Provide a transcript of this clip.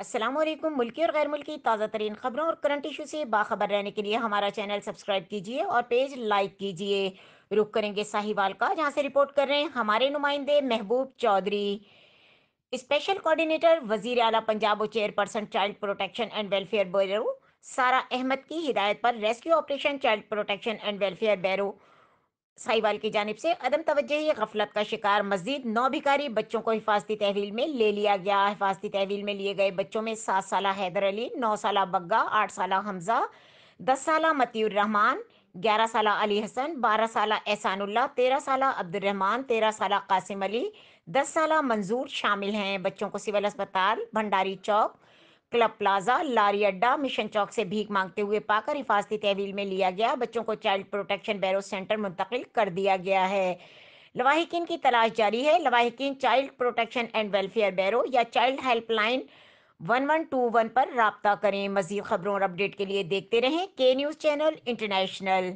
असलम मुल्की और गैर मुल्की ताज़ा तरीन खबरों और करंट इशू से बाखबर रहने के लिए हमारा चैनल सब्सक्राइब कीजिए और पेज लाइक कीजिए रुख करेंगे साहिवाल का जहाँ से रिपोर्ट कर रहे हैं हमारे नुमाइंदे महबूब चौधरी स्पेशल कोऑर्डिनेटर वजीर अला पंजाब और chairperson child protection and welfare bureau Sara Ahmed की हिदायत पर rescue operation child protection and welfare bureau Sahiwal की जानब से अदम तवजह गफलत का शिकार मजीद नौ भिकारी बच्चों को हिफाजती तहवील में ले लिया गया हिफाजती तहवील में लिए गए बच्चों में सात साल हैदर अली नौ साल बग्गा आठ साल हमजा दस साल मतीउर रहमान ग्यारह साल अली हसन बारह साल एहसानुल्ला तेरह साल अब्दुलरहमान तेरह साल कासिम अली दस साल मंजूर शामिल हैं बच्चों को सिविल अस्पताल भंडारी चौक क्लब प्लाजा लारी अड्डा मिशन चौक से भीख मांगते हुए पाकर हिफाजती तहवील में लिया गया बच्चों को चाइल्ड प्रोटेक्शन बैरो सेंटर मुंतकिल कर दिया गया है लवाहिकीन की तलाश जारी है लवाहिकीन child protection and welfare bureau या child helpline one one two one पर रबता करें मजीद खबरों और अपडेट के लिए देखते रहें के न्यूज़ चैनल इंटरनेशनल